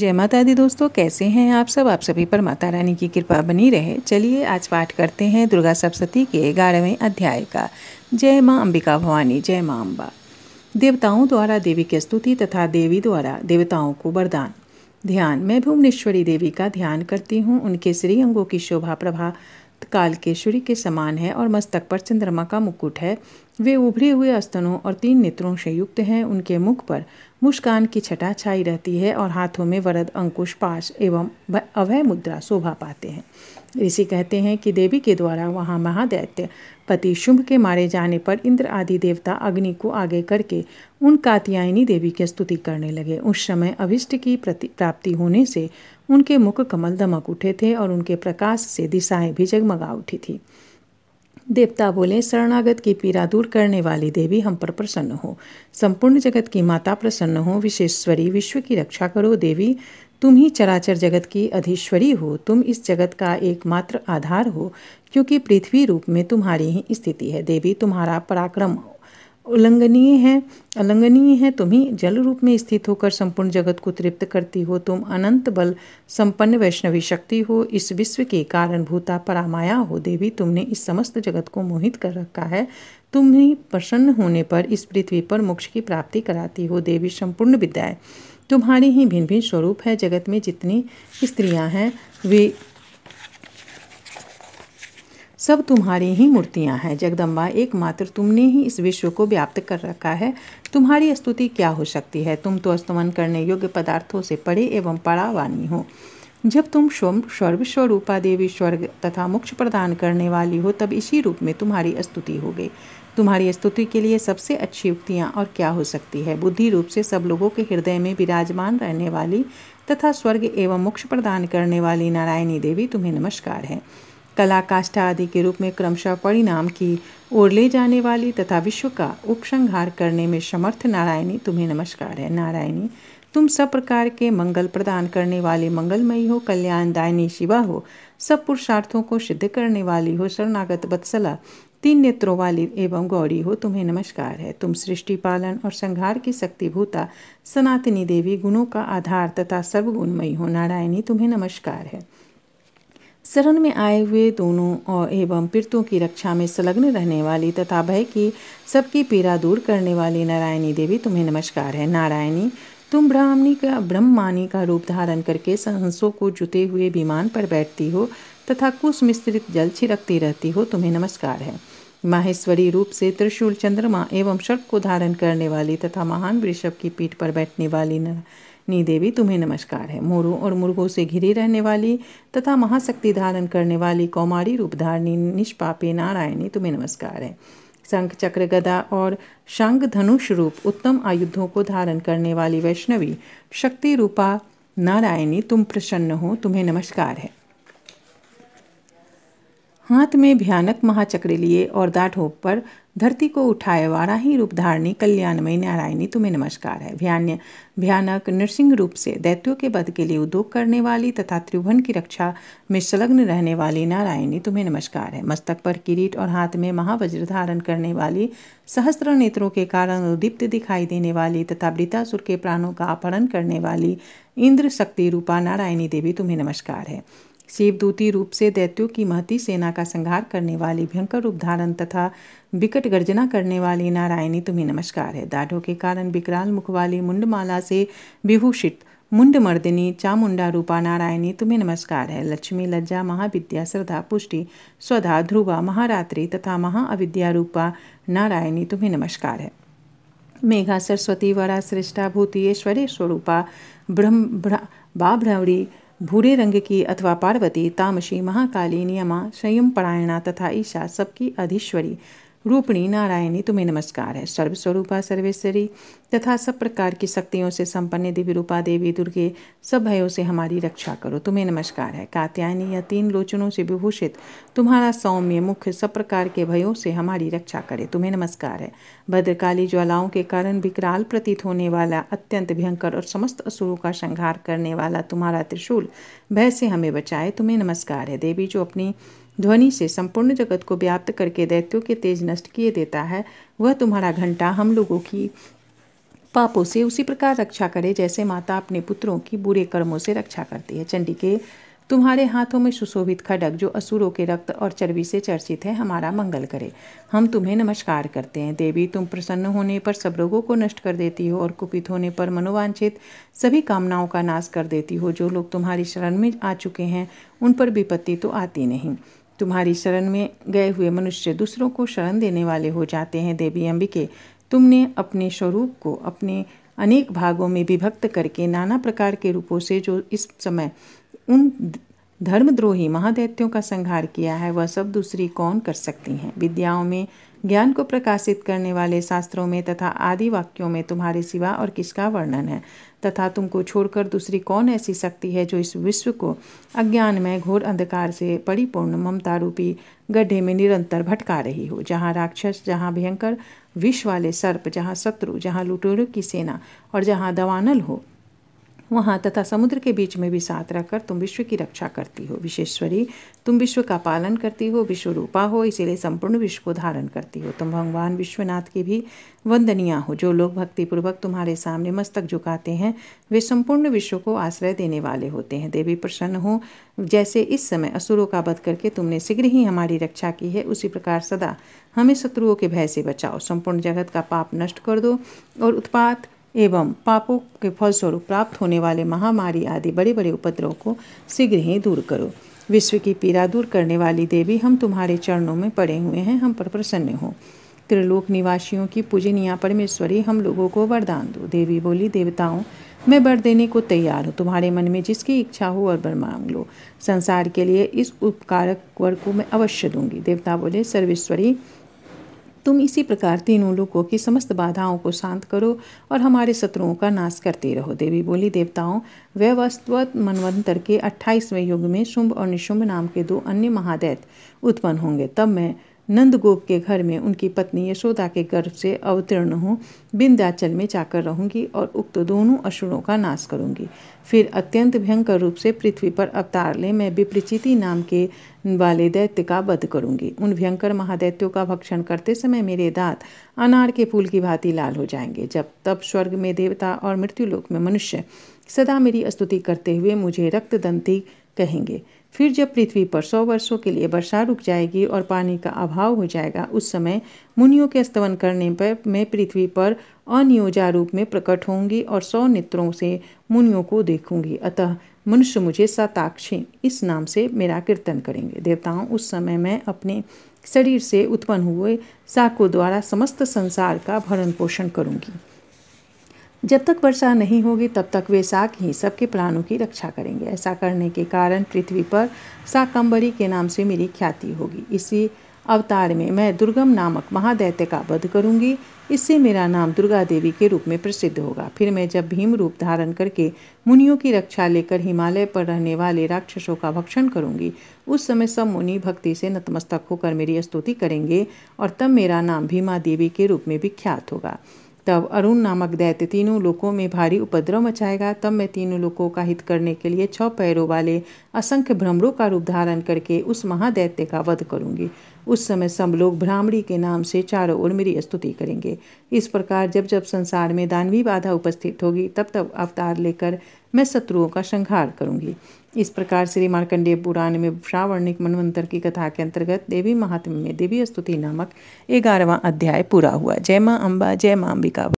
जय माता दी दोस्तों कैसे हैं आप सब आप सभी पर माता रानी की कृपा बनी रहे चलिए आज पाठ करते हैं दुर्गा सप्तती के ग्यारहवें अध्याय का जय माँ अंबिका भवानी जय माँ अम्बा देवताओं द्वारा देवी की स्तुति तथा देवी द्वारा देवताओं को वरदान ध्यान मैं भुवनेश्वरी देवी का ध्यान करती हूँ उनके श्री अंगों की शोभा प्रभा कालकेश्वरी के समान है और मस्तक पर चंद्रमा का मुकुट है वे उभरे हुए अस्तनों और तीन नेत्रों से युक्त हैं उनके मुख पर मुस्कान की छटा छाई रहती है और हाथों में वरद अंकुश पाश एवं अभय मुद्रा शोभा पाते हैं ऋषि कहते हैं कि देवी के द्वारा वहाँ महादैत्य पति शुंभ के मारे जाने पर इंद्र आदि देवता अग्नि को आगे करके उन कात्यायनी देवी की स्तुति करने लगे उस समय अभिष्ट की प्राप्ति होने से उनके मुख कमल दमक उठे थे और उनके प्रकाश से दिशाएं भी जगमगा उठी थी देवता बोले शरणागत की पीड़ा दूर करने वाली देवी हम पर प्रसन्न हो संपूर्ण जगत की माता प्रसन्न हो विशेश्वरी विश्व की रक्षा करो देवी तुम ही चराचर जगत की अधीश्वरी हो तुम इस जगत का एकमात्र आधार हो क्योंकि पृथ्वी रूप में तुम्हारी ही स्थिति है देवी तुम्हारा पराक्रम उल्लंघनीय है उल्लंघनीय है तुम्ही जल रूप में स्थित होकर संपूर्ण जगत को तृप्त करती हो तुम अनंत बल संपन्न वैष्णवी शक्ति हो इस विश्व के कारण भूता परामाया हो देवी तुमने इस समस्त जगत को मोहित कर रखा है तुम ही प्रसन्न होने पर इस पृथ्वी पर मोक्ष की प्राप्ति कराती हो देवी संपूर्ण विद्या तुम्हारी ही भिन्न भिन्न स्वरूप है जगत में जितनी स्त्रियाँ हैं वे सब तुम्हारी ही मूर्तियाँ हैं जगदम्बा एकमात्र तुमने ही इस विश्व को व्याप्त कर रखा है तुम्हारी स्तुति क्या हो सकती है तुम तो स्तमन करने योग्य पदार्थों से पड़े एवं पड़ावानी हो जब तुम स्वम स्वरूपा देवी स्वर्ग तथा मोक्ष प्रदान करने वाली हो तब इसी रूप में तुम्हारी स्तुति हो गई तुम्हारी स्तुति के लिए सबसे अच्छी युक्तियाँ और क्या हो सकती है बुद्धि रूप से सब लोगों के हृदय में विराजमान रहने वाली तथा स्वर्ग एवं मोक्ष प्रदान करने वाली नारायणी देवी तुम्हें नमस्कार है कला काष्ठा आदि के रूप में क्रमशः परिणाम की ओर ले जाने वाली तथा विश्व का उपसंहार करने में समर्थ नारायणी तुम्हें नमस्कार है नारायणी तुम सब प्रकार के मंगल प्रदान करने वाले मंगलमयी हो कल्याण दायनी शिवा हो सब पुरुषार्थों को सिद्ध करने वाली हो शरणागत बत्सला तीन नेत्रों वाली एवं गौरी हो तुम्हें नमस्कार है तुम सृष्टि पालन और संहार की शक्ति भूता सनातनी देवी गुणों का आधार तथा सर्वगुणमयी हो नारायणी तुम्हें नमस्कार है शरण में आए हुए दोनों और एवं पीड़ितों की रक्षा में संलग्न रहने वाली तथा भय की सबकी पीड़ा दूर करने वाली नारायणी देवी तुम्हें नमस्कार है नारायणी तुम ब्राह्मणी का ब्रह्मानी का रूप धारण करके संसों को जुते हुए विमान पर बैठती हो तथा कुश मिश्रित जल छिड़कती रहती हो तुम्हें नमस्कार है माहेश्वरी रूप से त्रिशूल चंद्रमा एवं शर्क को धारण करने वाली तथा महान वृषभ की पीठ पर बैठने वाली नी देवी तुम्हें नमस्कार है मोरों और मुर्गों से घिरे रहने वाली तथा महाशक्ति धारण करने वाली कौमारी रूपधारिणी निष्पापे नारायणी तुम्हें नमस्कार है शंख चक्र गदा और शंख धनुष रूप उत्तम आयुधों को धारण करने वाली वैष्णवी शक्ति रूपा नारायणी तुम प्रसन्न हो तुम्हें नमस्कार है हाथ में भयानक महाचक्र लिए और दाठोप पर धरती को उठाए ही रूप धारणी कल्याणमयी नारायणी तुम्हें नमस्कार है भयान्य भयानक नृसिंह रूप से दैत्यों के बध के लिए उद्योग करने वाली तथा त्रिभुवन की रक्षा में संलग्न रहने वाली नारायणी तुम्हें नमस्कार है मस्तक पर किरीट और हाथ में महावज्र धारण करने वाली सहस्त्र नेत्रों के कारण उदीप्त दिखाई देने वाली तथा वृतासुर के प्राणों का अपहरण करने वाली इंद्र शक्ति रूपा नारायणी देवी तुम्हें नमस्कार है शिवदूती रूप से दैत्यों की महती सेना का संहार करने वाली भयंकर रूप धारण तथा विकट गर्जना करने वाली नारायणी तुम्हें नमस्कार है दाढ़ों के कारण विकराल मुख वाली मुंडमाला से विभूषित मुंड मर्दिनी चामुंडा रूपा नारायणी तुम्हें नमस्कार है लक्ष्मी लज्जा महाविद्या श्रद्धा पुष्टि स्वधा ध्रुवा महारात्रि तथा महाअविद्या रूपा नारायणी तुम्हें नमस्कार है मेघा सरस्वती वरा श्रेष्ठा भूति ऐश्वर्य स्वरूपा ब्रह्म बाभ्रवरी भूरे रंग की अथवा पार्वती तामसी महाकाली नियमा संयम परायणा तथा ईशा सबकी अधीश्वरी रूपणी नारायणी तुम्हें नमस्कार है सर्वस्वरूपा सर्वेश्वरी तथा सब प्रकार की शक्तियों से संपन्न देवी रूपा देवी दुर्गे सब भयों से हमारी रक्षा करो तुम्हें नमस्कार है कात्यायनी या तीन लोचनों से विभूषित तुम्हारा सौम्य मुख्य सब प्रकार के भयों से हमारी रक्षा करे तुम्हें नमस्कार है भद्रकाली ज्वालाओं के कारण विकराल प्रतीत होने वाला अत्यंत भयंकर और समस्त असुरों का संहार करने वाला तुम्हारा त्रिशूल भय से हमें बचाए तुम्हें नमस्कार है देवी जो अपनी ध्वनि से संपूर्ण जगत को व्याप्त करके दैत्यों के तेज नष्ट किए देता है वह तुम्हारा घंटा हम लोगों की पापों से उसी प्रकार रक्षा करे जैसे माता अपने पुत्रों की बुरे कर्मों से रक्षा करती है चंडी के तुम्हारे हाथों में सुशोभित खडक जो असुरों के रक्त और चर्बी से चर्चित है हमारा मंगल करे हम तुम्हें नमस्कार करते हैं देवी तुम प्रसन्न होने पर सब रोगों को नष्ट कर देती हो और कुपित होने पर मनोवांछित सभी कामनाओं का नाश कर देती हो जो लोग तुम्हारी शरण में आ चुके हैं उन पर विपत्ति तो आती नहीं तुम्हारी शरण में गए हुए मनुष्य दूसरों को शरण देने वाले हो जाते हैं देवी अंबिके तुमने अपने स्वरूप को अपने अनेक भागों में विभक्त करके नाना प्रकार के रूपों से जो इस समय उन धर्मद्रोही महादैत्यों का संहार किया है वह सब दूसरी कौन कर सकती हैं विद्याओं में ज्ञान को प्रकाशित करने वाले शास्त्रों में तथा आदि वाक्यों में तुम्हारे सिवा और किसका वर्णन है तथा तुमको छोड़कर दूसरी कौन ऐसी शक्ति है जो इस विश्व को अज्ञान में घोर अंधकार से परिपूर्ण ममता रूपी गड्ढे में निरंतर भटका रही हो जहाँ राक्षस जहाँ भयंकर विश्व वाले सर्प जहाँ शत्रु जहाँ लुटेरों की सेना और जहाँ दवानल हो वहाँ तथा समुद्र के बीच में भी साथ रहकर तुम विश्व की रक्षा करती हो विशेश्वरी तुम विश्व का पालन करती हो विश्व रूपा हो इसीलिए संपूर्ण विश्व को धारण करती हो तुम भगवान विश्वनाथ की भी वंदनिया हो जो लोग भक्तिपूर्वक तुम्हारे सामने मस्तक झुकाते हैं वे संपूर्ण विश्व को आश्रय देने वाले होते हैं देवी प्रसन्न हो जैसे इस समय असुरों का वध करके तुमने शीघ्र ही हमारी रक्षा की है उसी प्रकार सदा हमें शत्रुओं के भय से बचाओ संपूर्ण जगत का पाप नष्ट कर दो और उत्पात एवं पापों के फलस्वरूप प्राप्त होने वाले महामारी आदि बड़े बड़े उपद्रव को शीघ्र ही दूर करो विश्व की पीड़ा दूर करने वाली देवी हम तुम्हारे चरणों में पड़े हुए हैं हम पर प्रसन्न हो त्रिलोक निवासियों की पूजनीया परमेश्वरी हम लोगों को वरदान दो देवी बोली देवताओं मैं वर देने को तैयार हूँ तुम्हारे मन में जिसकी इच्छा हो और वर मांग लो संसार के लिए इस उपकारक वर को मैं अवश्य दूंगी देवता बोले सर्वेश्वरी तुम इसी प्रकार तीनों लोगों की समस्त बाधाओं को शांत करो और हमारे शत्रुओं का नाश करते रहो देवी बोली देवताओं व्यवस्थवत मनवंतर के अट्ठाईसवें युग में शुंभ और निशुंभ नाम के दो अन्य महादैत उत्पन्न होंगे तब मैं नंदगोप के घर में उनकी पत्नी यशोदा के गर्भ से अवतीर्ण हूँ बिंदाचल में जाकर रहूंगी और उक्त दोनों असुरों का नाश करूंगी फिर अत्यंत भयंकर रूप से पृथ्वी पर अवतार ले मैं विप्रचिति नाम के वाले दैत्य का वध करूंगी उन भयंकर महादैत्यों का भक्षण करते समय मेरे दांत अनार के फूल की भांति लाल हो जाएंगे जब तब स्वर्ग में देवता और मृत्युलोक में मनुष्य सदा मेरी स्तुति करते हुए मुझे रक्तदंती कहेंगे फिर जब पृथ्वी पर सौ वर्षों के लिए वर्षा रुक जाएगी और पानी का अभाव हो जाएगा उस समय मुनियों के स्तवन करने पर मैं पृथ्वी पर अनियोजा रूप में प्रकट होंगी और सौ नेत्रों से मुनियों को देखूंगी अतः मनुष्य मुझे सताक्षी इस नाम से मेरा कीर्तन करेंगे देवताओं उस समय मैं अपने शरीर से उत्पन्न हुए साको द्वारा समस्त संसार का भरण पोषण करूंगी जब तक वर्षा नहीं होगी तब तक वे साक ही सबके प्राणों की रक्षा करेंगे ऐसा करने के कारण पृथ्वी पर साकंबरी के नाम से मेरी ख्याति होगी इसी अवतार में मैं दुर्गम नामक महादैत्य का वध करूंगी इससे मेरा नाम दुर्गा देवी के रूप में प्रसिद्ध होगा फिर मैं जब भीम रूप धारण करके मुनियों की रक्षा लेकर हिमालय पर रहने वाले राक्षसों का भक्षण करूंगी उस समय सब मुनि भक्ति से नतमस्तक होकर मेरी स्तुति करेंगे और तब मेरा नाम भीमा देवी के रूप में विख्यात होगा तब अरुण नामक दैत्य तीनों लोकों में भारी उपद्रव मचाएगा तब मैं तीनों लोकों का हित करने के लिए छह पैरों वाले असंख्य भ्रमरों का रूप धारण करके उस महादैत्य का वध करूंगी उस समय सब लोग ब्राह्मणी के नाम से चारों ओर मेरी स्तुति करेंगे इस प्रकार जब जब संसार में दानवी बाधा उपस्थित होगी तब तब अवतार लेकर मैं शत्रुओं का संहार करूंगी इस प्रकार श्री मार्कंडेय पुराण में श्रावणिक मनवंतर की कथा के अंतर्गत देवी महात्म्य में देवी स्तुति नामक ग्यारहवा अध्याय पूरा हुआ जय माँ अम्बा जय माँ अम्बिका